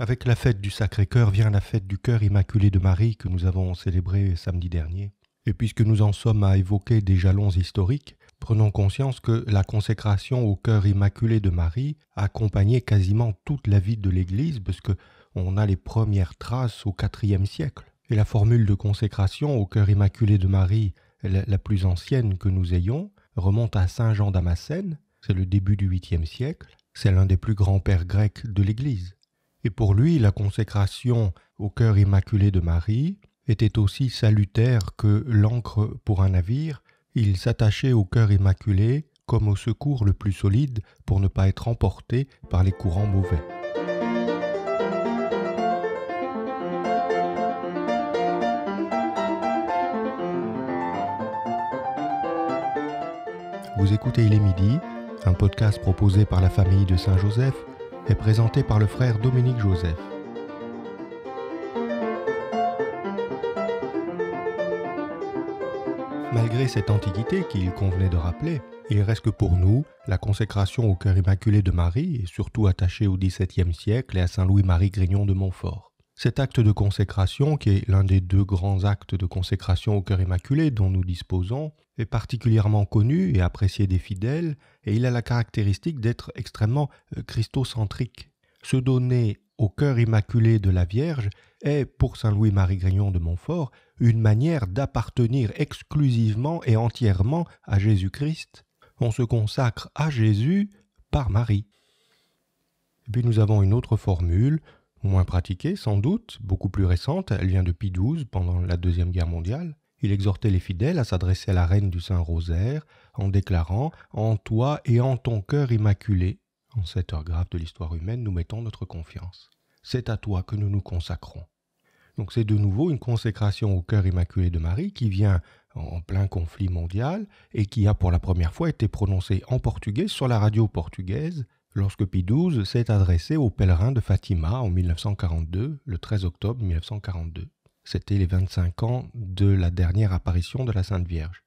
Avec la fête du Sacré-Cœur vient la fête du Cœur Immaculé de Marie que nous avons célébrée samedi dernier. Et puisque nous en sommes à évoquer des jalons historiques, prenons conscience que la consécration au Cœur Immaculé de Marie a accompagné quasiment toute la vie de l'Église, parce que on a les premières traces au IVe siècle. Et la formule de consécration au Cœur Immaculé de Marie, la plus ancienne que nous ayons, remonte à Saint Jean d'Amasène, c'est le début du 8 siècle, c'est l'un des plus grands pères grecs de l'Église et pour lui la consécration au cœur immaculé de Marie était aussi salutaire que l'ancre pour un navire, il s'attachait au cœur immaculé comme au secours le plus solide pour ne pas être emporté par les courants mauvais. Vous écoutez Il est midi, un podcast proposé par la famille de Saint-Joseph est présenté par le frère Dominique Joseph. Malgré cette antiquité qu'il convenait de rappeler, il reste que pour nous, la consécration au cœur immaculé de Marie surtout attachée au XVIIe siècle et à Saint Louis-Marie Grignon de Montfort. Cet acte de consécration, qui est l'un des deux grands actes de consécration au cœur immaculé dont nous disposons, est particulièrement connu et apprécié des fidèles, et il a la caractéristique d'être extrêmement euh, christocentrique. Se donner au cœur immaculé de la Vierge est, pour Saint Louis-Marie Grignon de Montfort, une manière d'appartenir exclusivement et entièrement à Jésus-Christ. On se consacre à Jésus par Marie. puis nous avons une autre formule, Moins pratiquée, sans doute, beaucoup plus récente, elle vient de Pie pendant la Deuxième Guerre mondiale. Il exhortait les fidèles à s'adresser à la reine du Saint-Rosaire en déclarant En toi et en ton cœur immaculé. En cette heure grave de l'histoire humaine, nous mettons notre confiance. C'est à toi que nous nous consacrons. Donc c'est de nouveau une consécration au cœur immaculé de Marie qui vient en plein conflit mondial et qui a pour la première fois été prononcée en portugais sur la radio portugaise lorsque Pie XII s'est adressé aux pèlerins de Fatima en 1942, le 13 octobre 1942. C'était les 25 ans de la dernière apparition de la Sainte Vierge.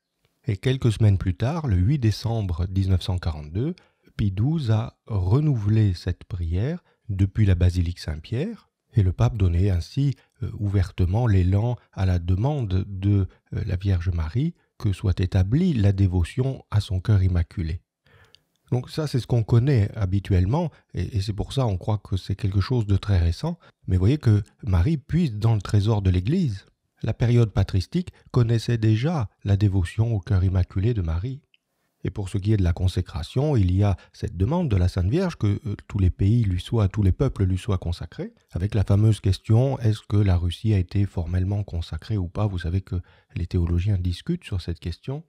Et quelques semaines plus tard, le 8 décembre 1942, Pie XII a renouvelé cette prière depuis la basilique Saint-Pierre, et le pape donnait ainsi euh, ouvertement l'élan à la demande de euh, la Vierge Marie que soit établie la dévotion à son cœur immaculé. Donc ça, c'est ce qu'on connaît habituellement, et, c'est pour ça on croit que c'est quelque chose de très récent. Mais voyez que Marie puise dans le trésor de l'Église. La période patristique connaissait déjà la dévotion au cœur immaculé de Marie. Et pour ce qui est de la consécration, il y a cette demande de la Sainte Vierge que euh, tous les pays lui soient, tous les peuples lui soient consacrés, avec la fameuse question est-ce que la Russie a été formellement consacrée ou pas Vous savez que les théologiens discutent sur cette question.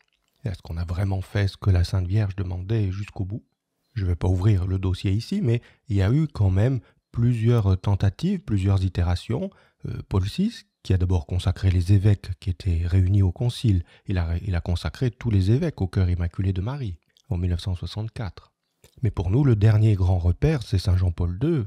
Est-ce qu'on a vraiment fait ce que la Sainte Vierge demandait jusqu'au bout Je ne vais pas ouvrir le dossier ici, mais il y a eu quand même plusieurs tentatives, plusieurs itérations. Euh, Paul VI, qui a d'abord consacré les évêques qui étaient réunis au concile, il a, consacré tous les évêques au cœur immaculé de Marie en 1964. Mais pour nous, le dernier grand repère, c'est Saint Jean-Paul II. Euh,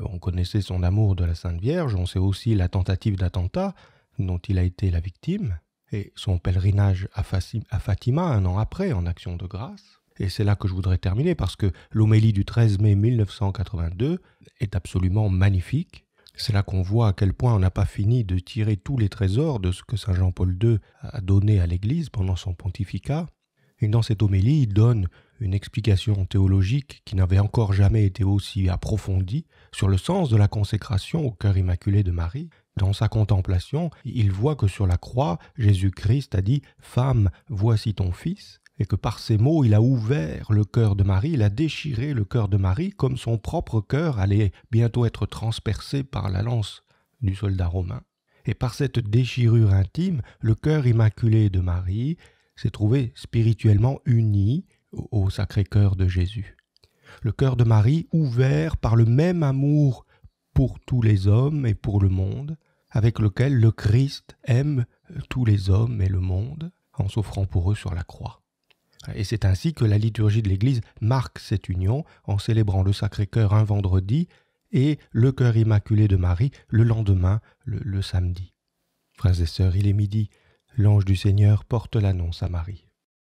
on connaissait son amour de la Sainte Vierge, on sait aussi la tentative d'attentat dont il a été la victime et son pèlerinage à Fatima un an après en action de grâce. Et c'est là que je voudrais terminer parce que l'homélie du 13 mai 1982 est absolument magnifique. C'est là qu'on voit à quel point on n'a pas fini de tirer tous les trésors de ce que Saint Jean-Paul II a donné à l'Église pendant son pontificat. Et dans cette homélie, il donne une explication théologique qui n'avait encore jamais été aussi approfondie sur le sens de la consécration au cœur immaculé de Marie, dans sa contemplation, il voit que sur la croix, Jésus-Christ a dit ⁇ Femme, voici ton fils ⁇ et que par ces mots, il a ouvert le cœur de Marie, il a déchiré le cœur de Marie comme son propre cœur allait bientôt être transpercé par la lance du soldat romain. Et par cette déchirure intime, le cœur immaculé de Marie s'est trouvé spirituellement uni au Sacré-Cœur de Jésus. Le cœur de Marie ouvert par le même amour pour tous les hommes et pour le monde, avec lequel le Christ aime euh, tous les hommes et le monde en s'offrant pour eux sur la croix. Et c'est ainsi que la liturgie de l'Église marque cette union en célébrant le Sacré-Cœur un vendredi et le Cœur immaculé de Marie le lendemain, le, samedi. Frères et sœurs, il est midi, l'ange du Seigneur porte l'annonce à Marie.